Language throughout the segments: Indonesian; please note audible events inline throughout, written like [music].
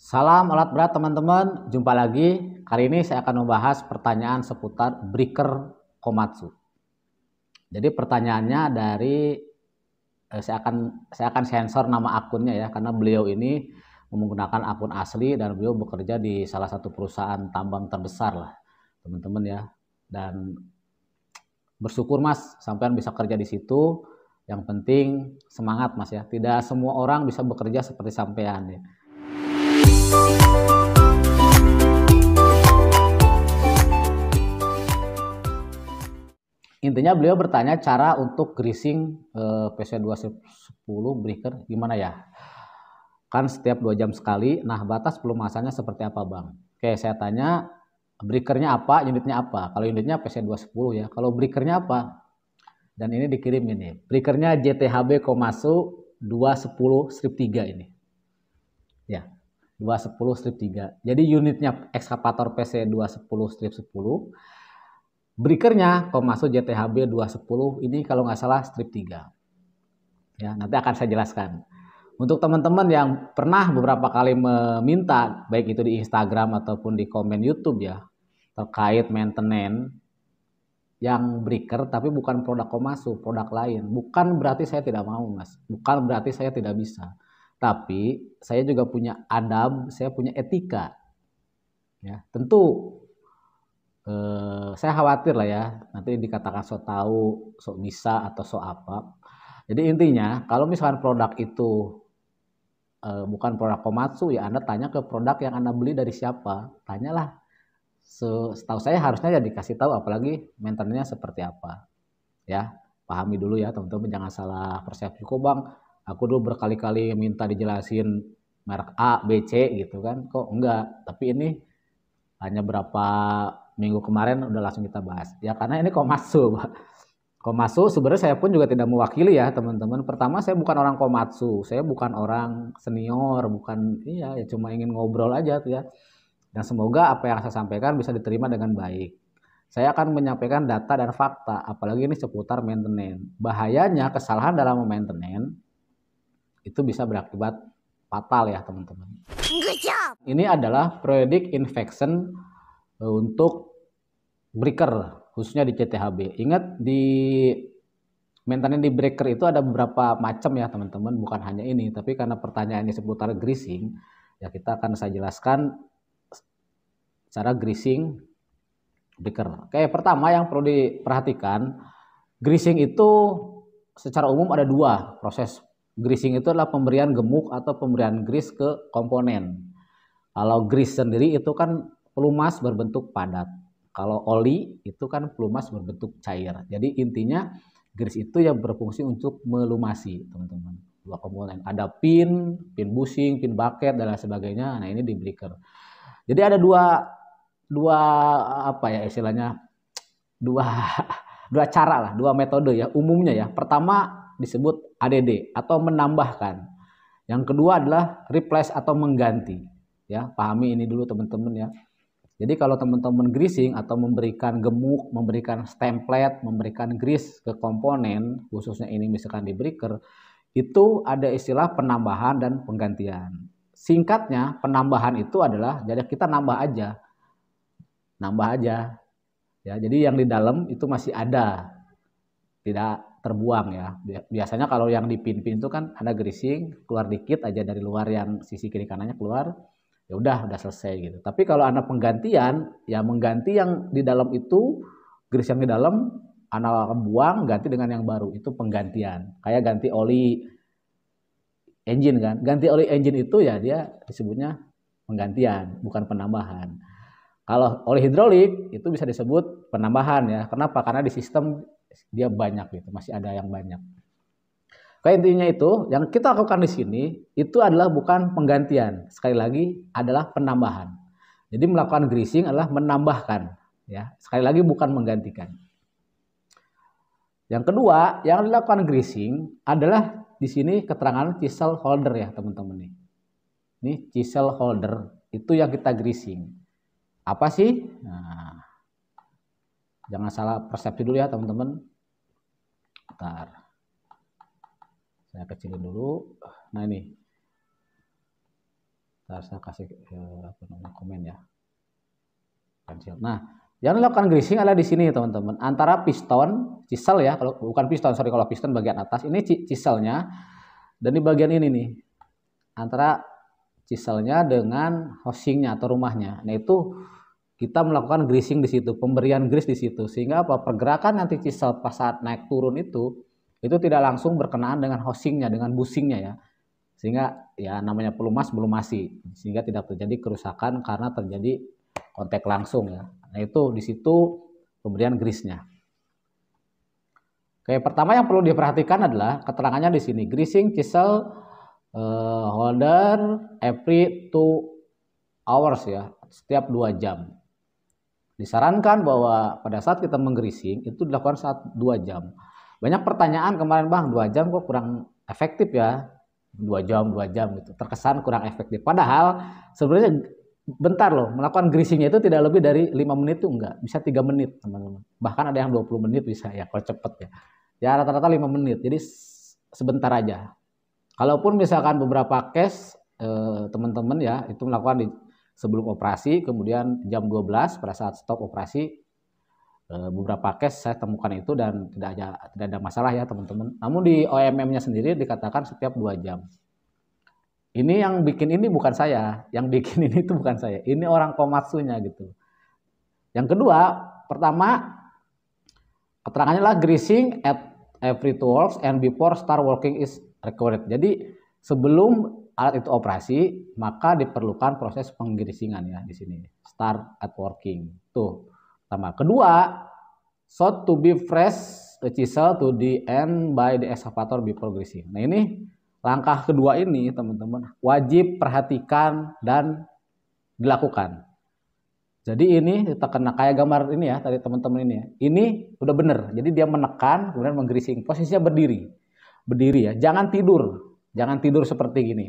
Salam alat berat teman-teman, jumpa lagi. Kali ini saya akan membahas pertanyaan seputar breaker Komatsu. Jadi pertanyaannya dari eh, saya akan saya akan sensor nama akunnya ya karena beliau ini menggunakan akun asli dan beliau bekerja di salah satu perusahaan tambang terbesar lah, teman-teman ya. Dan bersyukur Mas sampean bisa kerja di situ. Yang penting semangat Mas ya. Tidak semua orang bisa bekerja seperti sampean ya Intinya beliau bertanya cara untuk greasing eh, PC210 breaker gimana ya? Kan setiap 2 jam sekali. Nah, batas pelumasannya seperti apa, Bang? Oke, saya tanya breakernya apa, unitnya apa? Kalau unitnya PC210 ya. Kalau breakernya apa? Dan ini dikirim ini. Breakernya JTHB Komasu 210 strip 3 ini. Ya. 210 strip 3. Jadi unitnya ekskavator PC 210 strip 10. Breakernya masuk JTHB 210 ini kalau nggak salah strip 3. Ya, nanti akan saya jelaskan. Untuk teman-teman yang pernah beberapa kali meminta baik itu di Instagram ataupun di komen YouTube ya terkait maintenance yang breaker tapi bukan produk Komasu, produk lain. Bukan berarti saya tidak mau, Mas. Bukan berarti saya tidak bisa tapi saya juga punya adab, saya punya etika. Ya, tentu eh, saya khawatir lah ya, nanti dikatakan sok tahu, sok bisa atau sok apa. Jadi intinya kalau misalkan produk itu eh, bukan produk Komatsu ya Anda tanya ke produk yang Anda beli dari siapa, tanyalah. Setahu saya harusnya ya dikasih tahu apalagi maintenance seperti apa. Ya, pahami dulu ya teman-teman jangan salah persepsi kok Bang aku dulu berkali-kali minta dijelasin merek A, B, C gitu kan. Kok enggak? Tapi ini hanya berapa minggu kemarin udah langsung kita bahas. Ya karena ini komatsu. Komatsu sebenarnya saya pun juga tidak mewakili ya teman-teman. Pertama saya bukan orang komatsu, saya bukan orang senior, bukan iya ya cuma ingin ngobrol aja tuh ya. Dan semoga apa yang saya sampaikan bisa diterima dengan baik. Saya akan menyampaikan data dan fakta, apalagi ini seputar maintenance. Bahayanya kesalahan dalam maintenance itu bisa berakibat fatal ya teman-teman. Ini adalah periodic infection e, untuk breaker khususnya di CTHB. Ingat di maintenance di breaker itu ada beberapa macam ya teman-teman, bukan hanya ini, tapi karena pertanyaan ini seputar greasing, ya kita akan saya jelaskan cara greasing breaker. Oke, pertama yang perlu diperhatikan, greasing itu secara umum ada dua proses Greasing itu adalah pemberian gemuk atau pemberian grease ke komponen. Kalau grease sendiri itu kan pelumas berbentuk padat. Kalau oli itu kan pelumas berbentuk cair. Jadi intinya grease itu yang berfungsi untuk melumasi, teman-teman. Dua komponen. Ada pin, pin bushing, pin bucket dan lain sebagainya. Nah, ini di breaker. Jadi ada dua dua apa ya istilahnya? Dua [laughs] dua cara lah, dua metode ya umumnya ya. Pertama disebut ADD atau menambahkan. Yang kedua adalah replace atau mengganti. Ya, pahami ini dulu teman-teman ya. Jadi kalau teman-teman greasing atau memberikan gemuk, memberikan template, memberikan grease ke komponen, khususnya ini misalkan di breaker, itu ada istilah penambahan dan penggantian. Singkatnya, penambahan itu adalah jadi kita nambah aja. Nambah aja. Ya, jadi yang di dalam itu masih ada. Tidak terbuang ya. Biasanya kalau yang di pin itu kan ada greasing, keluar dikit aja dari luar yang sisi kiri kanannya keluar, ya udah udah selesai gitu. Tapi kalau anak penggantian, ya mengganti yang di dalam itu, grease yang di dalam Anda buang ganti dengan yang baru, itu penggantian. Kayak ganti oli engine kan. Ganti oli engine itu ya dia disebutnya penggantian, bukan penambahan. Kalau oli hidrolik itu bisa disebut penambahan ya. Kenapa? Karena di sistem dia banyak gitu, masih ada yang banyak. Kayak intinya itu, yang kita lakukan di sini itu adalah bukan penggantian, sekali lagi adalah penambahan. Jadi melakukan greasing adalah menambahkan, ya. Sekali lagi bukan menggantikan. Yang kedua, yang dilakukan greasing adalah di sini keterangan chisel holder ya teman-teman nih. Ini chisel holder itu yang kita greasing. Apa sih? Nah, jangan salah persepsi dulu ya teman-teman Ntar saya kecilin dulu nah ini bentar saya kasih eh, komen ya pensil nah yang lakukan greasing adalah di sini teman-teman antara piston cisel ya kalau bukan piston sorry kalau piston bagian atas ini ciselnya dan di bagian ini nih antara ciselnya dengan housingnya atau rumahnya nah itu kita melakukan greasing di situ, pemberian grease di situ, sehingga apa pergerakan nanti cisel pas saat naik turun itu itu tidak langsung berkenaan dengan housingnya, dengan bushingnya ya, sehingga ya namanya pelumas belum masih, sehingga tidak terjadi kerusakan karena terjadi kontak langsung ya. Nah itu di situ pemberian grease-nya. Oke, pertama yang perlu diperhatikan adalah keterangannya di sini greasing cisel uh, eh, holder every two hours ya, setiap dua jam. Disarankan bahwa pada saat kita menggrising itu dilakukan saat dua jam. Banyak pertanyaan kemarin bang, dua jam kok kurang efektif ya? dua jam, dua jam itu Terkesan kurang efektif. Padahal sebenarnya bentar loh, melakukan grisingnya itu tidak lebih dari 5 menit tuh enggak. Bisa 3 menit teman-teman. Bahkan ada yang 20 menit bisa ya kalau cepet ya. Ya rata-rata 5 menit. Jadi sebentar aja. Kalaupun misalkan beberapa case eh, teman-teman ya itu melakukan di sebelum operasi, kemudian jam 12 pada saat stop operasi eh, beberapa case saya temukan itu dan tidak ada tidak ada masalah ya teman-teman. Namun di OMM-nya sendiri dikatakan setiap dua jam. Ini yang bikin ini bukan saya, yang bikin [laughs] ini itu bukan saya. Ini orang komatsunya gitu. Yang kedua, pertama keterangannya lah greasing at every two hours and before start working is required. Jadi sebelum alat itu operasi, maka diperlukan proses penggerisingan ya di sini. Start at working. Tuh. Pertama. Kedua, shot to be fresh the chisel to the end by the excavator before greasing. Nah ini langkah kedua ini teman-teman wajib perhatikan dan dilakukan. Jadi ini kita kena kayak gambar ini ya tadi teman-teman ini ya. Ini udah bener. Jadi dia menekan kemudian menggerising. Posisinya berdiri. Berdiri ya. Jangan tidur. Jangan tidur seperti gini.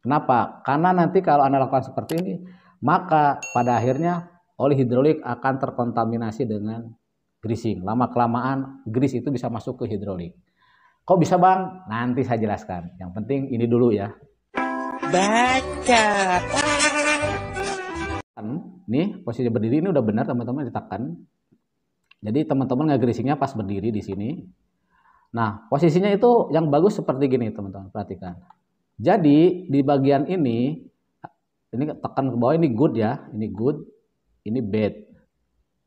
Kenapa? Karena nanti kalau Anda lakukan seperti ini, maka pada akhirnya oli hidrolik akan terkontaminasi dengan greasing. Lama-kelamaan gris itu bisa masuk ke hidrolik. Kok bisa bang? Nanti saya jelaskan. Yang penting ini dulu ya. Baca. Kan, nih posisi berdiri ini udah benar teman-teman ditekan. Jadi teman-teman nggak greasingnya pas berdiri di sini. Nah posisinya itu yang bagus seperti gini teman-teman perhatikan. Jadi di bagian ini, ini tekan ke bawah ini good ya, ini good, ini bad.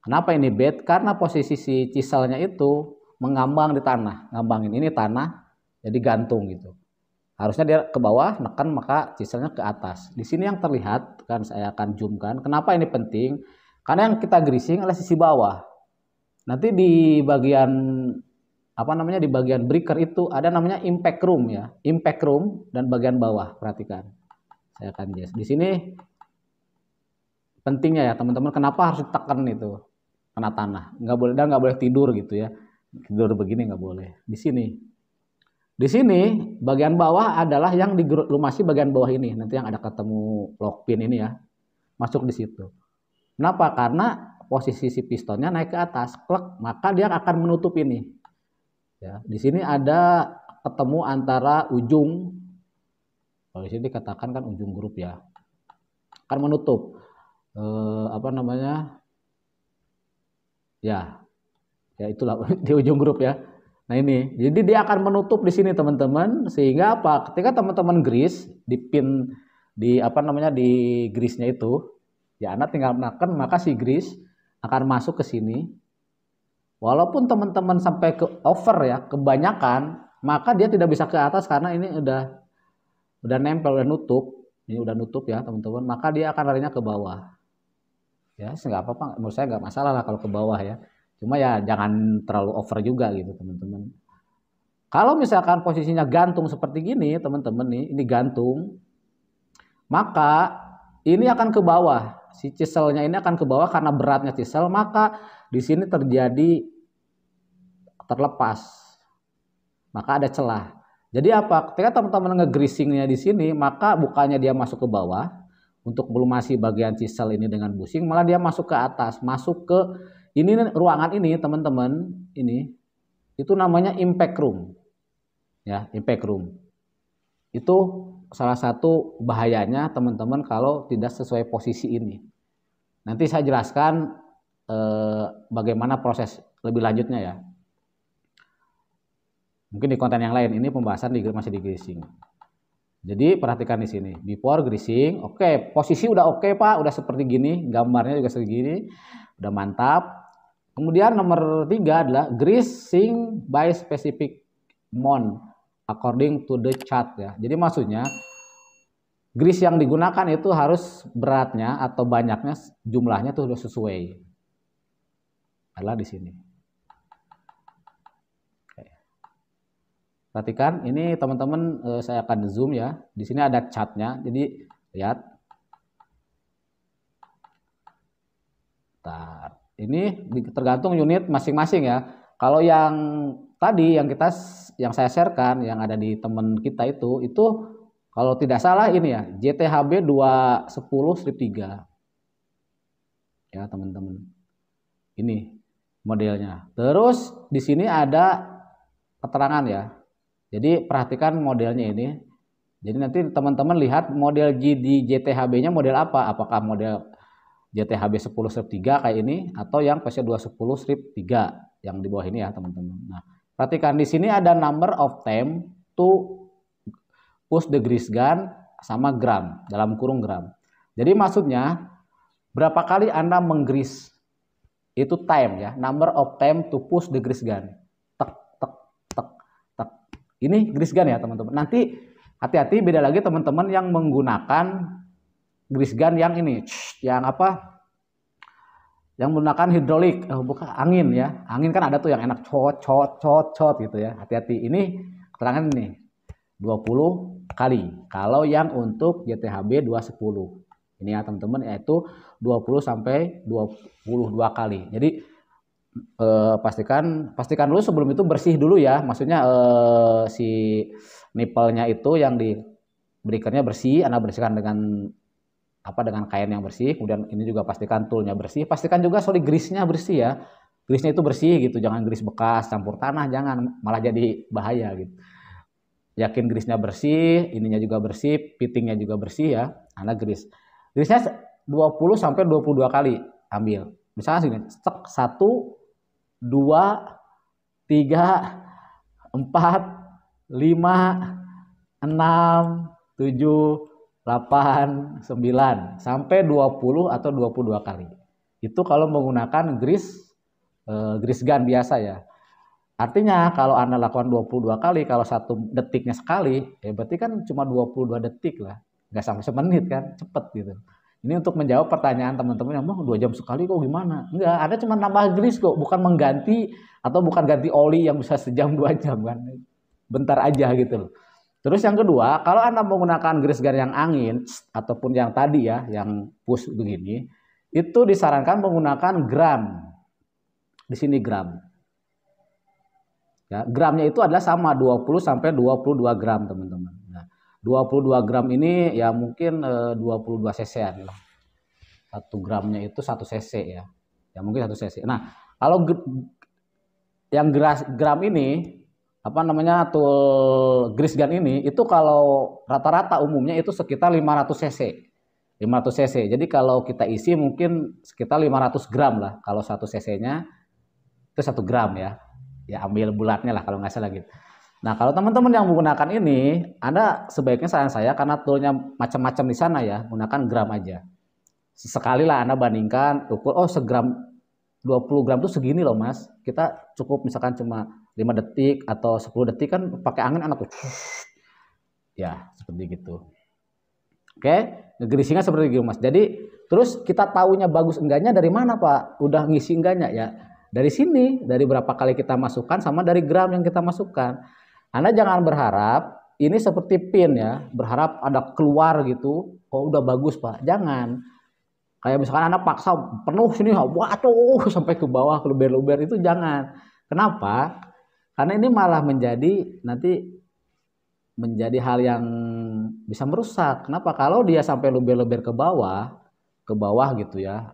Kenapa ini bad? Karena posisi si chiselnya itu mengambang di tanah, ngambangin ini tanah, jadi gantung gitu. Harusnya dia ke bawah, neken maka chiselnya ke atas. Di sini yang terlihat, kan saya akan zoom kan. Kenapa ini penting? Karena yang kita grising adalah sisi bawah. Nanti di bagian apa namanya di bagian breaker itu ada namanya impact room ya, impact room dan bagian bawah perhatikan. Saya akan yes Di sini pentingnya ya teman-teman kenapa harus ditekan itu kena tanah nggak boleh dan nggak boleh tidur gitu ya tidur begini nggak boleh di sini di sini bagian bawah adalah yang di lumasi bagian bawah ini nanti yang ada ketemu lock pin ini ya masuk di situ kenapa karena posisi si pistonnya naik ke atas klik maka dia akan menutup ini Ya, di sini ada ketemu antara ujung kalau di sini dikatakan kan ujung grup ya. Kan menutup eh, apa namanya? Ya. Ya itulah [laughs] di ujung grup ya. Nah ini, jadi dia akan menutup di sini teman-teman sehingga apa? Ketika teman-teman grease di pin di apa namanya di grease-nya itu, ya Anda tinggal menekan maka si grease akan masuk ke sini Walaupun teman-teman sampai ke over ya, kebanyakan, maka dia tidak bisa ke atas karena ini udah udah nempel, udah nutup. Ini udah nutup ya teman-teman, maka dia akan larinya ke bawah. Ya, nggak apa-apa, menurut saya nggak masalah lah kalau ke bawah ya. Cuma ya jangan terlalu over juga gitu teman-teman. Kalau misalkan posisinya gantung seperti gini teman-teman nih, ini gantung, maka ini akan ke bawah si ciselnya ini akan ke bawah karena beratnya cisel maka di sini terjadi terlepas. Maka ada celah. Jadi apa? Ketika teman-teman ngegrisingnya di sini, maka bukannya dia masuk ke bawah untuk melumasi bagian sisel ini dengan busing, malah dia masuk ke atas, masuk ke ini ruangan ini teman-teman, ini itu namanya impact room. Ya, impact room. Itu salah satu bahayanya teman-teman kalau tidak sesuai posisi ini. Nanti saya jelaskan eh, bagaimana proses lebih lanjutnya ya. Mungkin di konten yang lain ini pembahasan di masih di greasing. Jadi perhatikan di sini before greasing, oke okay, posisi udah oke okay, pak, udah seperti gini, gambarnya juga segini, udah mantap. Kemudian nomor tiga adalah greasing by specific mon according to the chart ya. Jadi maksudnya grease yang digunakan itu harus beratnya atau banyaknya jumlahnya tuh sudah sesuai. Adalah di sini. Perhatikan, ini teman-teman eh, saya akan zoom ya. Di sini ada catnya, jadi lihat. Bentar. Ini tergantung unit masing-masing ya. Kalau yang tadi yang kita yang saya sharekan yang ada di teman kita itu itu kalau tidak salah ini ya JTHB 210 strip 3 ya teman-teman ini modelnya terus di sini ada keterangan ya jadi perhatikan modelnya ini. Jadi nanti teman-teman lihat model G di JTHB-nya model apa? Apakah model JTHB 10 strip 3 kayak ini atau yang PC210 strip 3 yang di bawah ini ya teman-teman. Nah, perhatikan di sini ada number of time to push the grease gun sama gram dalam kurung gram. Jadi maksudnya berapa kali Anda menggris itu time ya, number of time to push the grease gun. Ini grease gun ya teman-teman. Nanti hati-hati beda lagi teman-teman yang menggunakan grease gun yang ini, yang apa? Yang menggunakan hidrolik, oh, bukan angin ya. Angin kan ada tuh yang enak cot cot cot cot gitu ya. Hati-hati. Ini keterangan ini 20 kali. Kalau yang untuk JTHB 210. Ini ya teman-teman yaitu 20 sampai 22 kali. Jadi eh, pastikan pastikan dulu sebelum itu bersih dulu ya maksudnya eh, si nipplenya itu yang di diberikannya bersih anda bersihkan dengan apa dengan kain yang bersih kemudian ini juga pastikan toolnya bersih pastikan juga soli grease-nya bersih ya grease-nya itu bersih gitu jangan grease bekas campur tanah jangan malah jadi bahaya gitu yakin grease-nya bersih ininya juga bersih fittingnya juga bersih ya anda grease grease-nya 20 sampai 22 kali ambil misalnya sini stek satu dua, tiga, empat, lima, enam, tujuh, delapan, sembilan, sampai dua puluh atau dua puluh dua kali. Itu kalau menggunakan gris, eh, gris gun biasa ya. Artinya kalau Anda lakukan 22 kali, kalau satu detiknya sekali, ya berarti kan cuma 22 detik lah. Nggak sampai semenit kan, cepet gitu. Ini untuk menjawab pertanyaan teman-teman yang mau dua jam sekali kok gimana? Enggak, ada cuma nambah grease kok, bukan mengganti atau bukan ganti oli yang bisa sejam [laughs] dua jam kan. Bentar aja gitu loh. Terus yang kedua, kalau Anda menggunakan grease gar yang angin ataupun yang tadi ya, yang push begini, itu disarankan menggunakan gram. Di sini gram. Ya, gramnya itu adalah sama 20 sampai 22 gram, teman-teman. 22 gram ini ya mungkin 22 eh, cc lah. 1 gramnya itu 1 cc ya. Ya mungkin 1 cc. Nah, kalau yang gram ini apa namanya tool grease gun ini itu kalau rata-rata umumnya itu sekitar 500 cc. 500 cc. Jadi kalau kita isi mungkin sekitar 500 gram lah kalau satu cc-nya itu satu gram ya. Ya ambil bulatnya lah kalau nggak salah gitu. Nah, kalau teman-teman yang menggunakan ini, Anda sebaiknya saran saya karena toolnya macam-macam di sana ya, gunakan gram aja. Sekali lah Anda bandingkan ukur, oh segram 20 gram itu segini loh mas, kita cukup misalkan cuma 5 detik atau 10 detik kan pakai angin anak tuh. Ya, seperti gitu. Oke, gerisinya seperti gitu mas. Jadi terus kita taunya bagus enggaknya dari mana pak? Udah ngisi enggaknya ya? Dari sini, dari berapa kali kita masukkan sama dari gram yang kita masukkan. Anda jangan berharap ini seperti pin ya, berharap ada keluar gitu. Oh udah bagus pak, jangan. Kayak misalkan Anda paksa penuh sini, waduh [laughs] sampai ke bawah ke luber-luber itu jangan. Kenapa? Karena ini malah menjadi nanti menjadi hal yang bisa merusak. Kenapa? Kalau dia sampai luber-luber ke bawah, ke bawah gitu ya,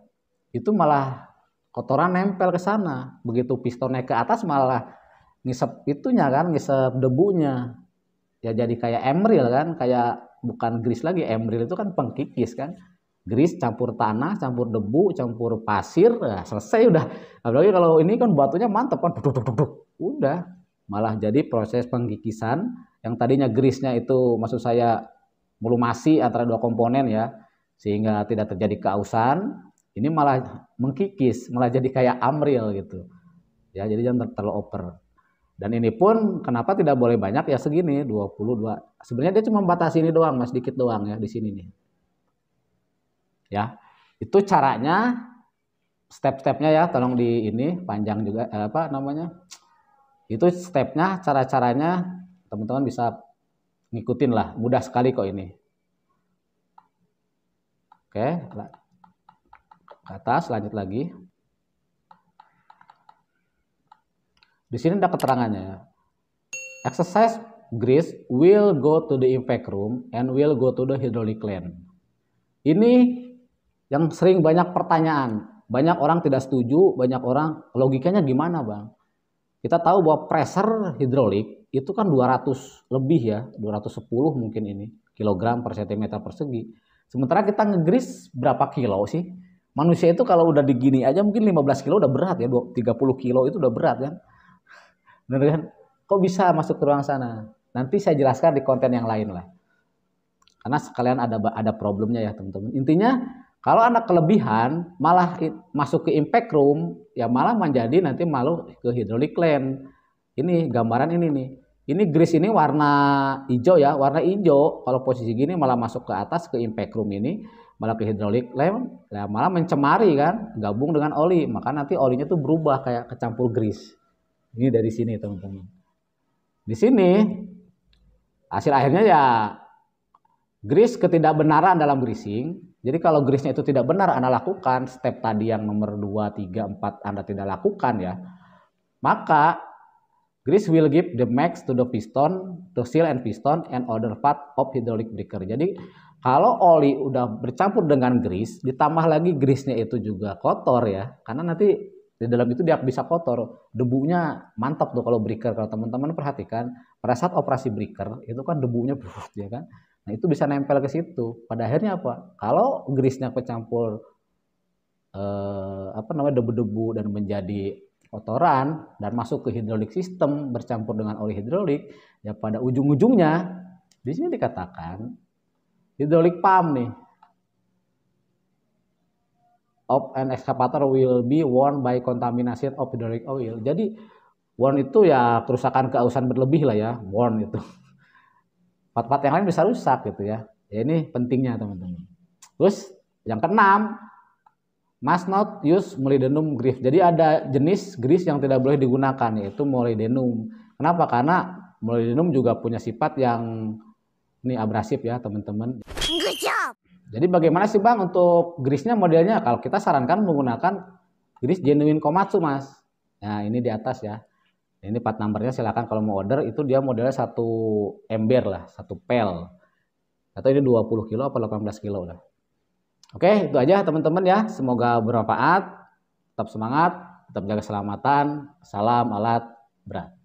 itu malah kotoran nempel ke sana. Begitu pistonnya ke atas malah ngisep itunya kan ngisep debunya ya jadi kayak emeril kan kayak bukan gris lagi emeril itu kan pengkikis kan gris campur tanah campur debu campur pasir ya selesai udah apalagi kalau ini kan batunya mantep kan duduk, duduk, udah malah jadi proses pengkikisan yang tadinya grisnya itu maksud saya melumasi antara dua komponen ya sehingga tidak terjadi keausan ini malah mengkikis malah jadi kayak amril gitu ya jadi jangan terlalu oper dan ini pun kenapa tidak boleh banyak ya segini 22. Sebenarnya dia cuma batas ini doang, Mas, dikit doang ya di sini nih. Ya. Itu caranya step-stepnya ya tolong di ini panjang juga eh, apa namanya? Itu stepnya, cara-caranya teman-teman bisa ngikutin lah, mudah sekali kok ini. Oke, ke atas lanjut lagi. Di sini ada keterangannya. Exercise grease will go to the impact room and will go to the hydraulic line Ini yang sering banyak pertanyaan. Banyak orang tidak setuju, banyak orang logikanya gimana bang? Kita tahu bahwa pressure hidrolik itu kan 200 lebih ya, 210 mungkin ini kilogram per sentimeter persegi. Sementara kita ngegris berapa kilo sih? Manusia itu kalau udah digini aja mungkin 15 kilo udah berat ya, 30 kilo itu udah berat kan. Ya? bener kan kok bisa masuk ke ruang sana nanti saya jelaskan di konten yang lain lah karena sekalian ada ada problemnya ya teman-teman intinya kalau anak kelebihan malah masuk ke impact room ya malah menjadi nanti malu ke hidrolik lane. ini gambaran ini nih ini grease ini warna hijau ya, warna hijau. Kalau posisi gini malah masuk ke atas ke impact room ini, malah ke hidrolik lem, malah mencemari kan, gabung dengan oli. Maka nanti olinya tuh berubah kayak kecampur grease. Ini dari sini teman-teman. Di sini hasil akhirnya ya gris ketidakbenaran dalam greasing. Jadi kalau grisnya itu tidak benar Anda lakukan, step tadi yang nomor 2, 3, 4 Anda tidak lakukan ya. Maka Grease will give the max to the piston, to seal and piston and other part of hydraulic breaker. Jadi kalau oli udah bercampur dengan grease, ditambah lagi grease-nya itu juga kotor ya, karena nanti di dalam itu dia bisa kotor debunya mantap tuh kalau breaker kalau teman-teman perhatikan pada saat operasi breaker itu kan debunya buruk ya kan nah itu bisa nempel ke situ pada akhirnya apa kalau grisnya kecampur eh, apa namanya debu-debu dan menjadi kotoran dan masuk ke hidrolik sistem bercampur dengan oli hidrolik ya pada ujung-ujungnya di sini dikatakan hidrolik pump nih of an excavator will be worn by contamination of hydraulic oil. Jadi worn itu ya kerusakan keausan berlebih lah ya, worn itu. Part-part yang lain bisa rusak gitu ya. ya ini pentingnya teman-teman. Terus yang keenam, must not use molybdenum grief. Jadi ada jenis grease yang tidak boleh digunakan yaitu molybdenum. Kenapa? Karena molybdenum juga punya sifat yang ini abrasif ya teman-teman. Jadi bagaimana sih Bang untuk grisnya modelnya? Kalau kita sarankan menggunakan gris genuine Komatsu, Mas. Nah, ini di atas ya. Ini part numbernya silahkan kalau mau order itu dia modelnya satu ember lah, satu pel. Atau ini 20 kilo atau 18 kilo lah. Oke, itu aja teman-teman ya. Semoga bermanfaat. Tetap semangat, tetap jaga keselamatan. Salam alat berat.